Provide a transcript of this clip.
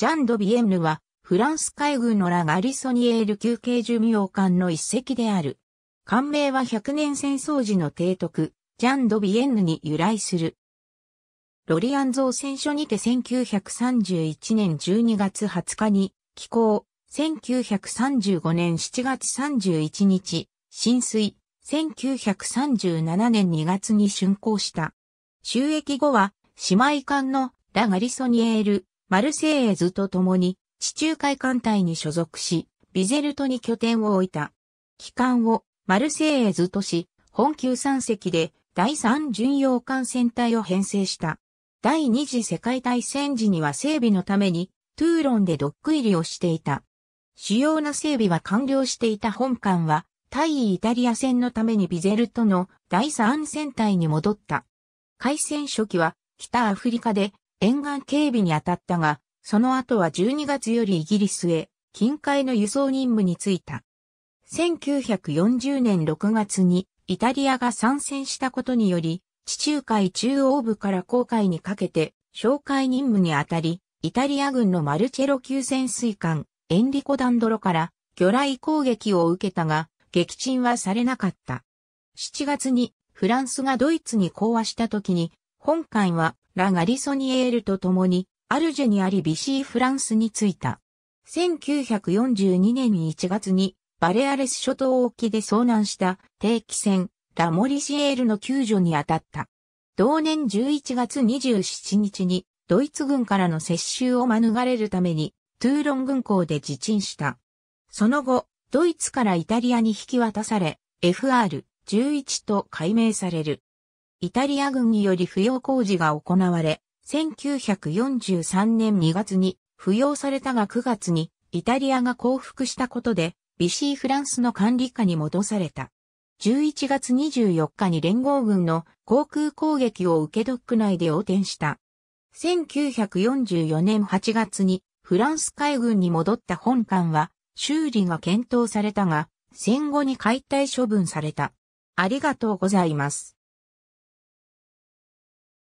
ジャン・ド・ビエンヌは、フランス海軍のラ・ガリソニエール級系寿命艦の一隻である。艦名は百年戦争時の提督、ジャン・ド・ビエンヌに由来する。ロリアン造船所にて1931年12月20日に寄港、1935年7月31日、浸水、1937年2月に竣工した。収益後は、姉妹艦のラ・ガリソニエールマルセイエズと共に地中海艦隊に所属し、ビゼルトに拠点を置いた。機関をマルセイエズとし、本級3隻で第3巡洋艦船隊を編成した。第二次世界大戦時には整備のためにトゥーロンでドック入りをしていた。主要な整備は完了していた本艦は対イタリア戦のためにビゼルトの第3戦隊に戻った。海戦初期は北アフリカで沿岸警備に当たったが、その後は12月よりイギリスへ、近海の輸送任務に就いた。1940年6月にイタリアが参戦したことにより、地中海中央部から航海にかけて、哨戒任務にあたり、イタリア軍のマルチェロ級潜水艦、エンリコ・ダンドロから、魚雷攻撃を受けたが、撃沈はされなかった。7月に、フランスがドイツに講和した時に、本艦はラ・ガリソニエールと共に、アルジェにありビシーフランスに着いた。1942年に1月に、バレアレス諸島沖で遭難した定期船、ラ・モリシエールの救助に当たった。同年11月27日に、ドイツ軍からの接収を免れるために、トゥーロン軍港で自沈した。その後、ドイツからイタリアに引き渡され、FR11 と改名される。イタリア軍により扶養工事が行われ、1943年2月に扶養されたが9月にイタリアが降伏したことで、ビシーフランスの管理下に戻された。11月24日に連合軍の航空攻撃を受けドック内で横転した。1944年8月にフランス海軍に戻った本艦は修理が検討されたが、戦後に解体処分された。ありがとうございます。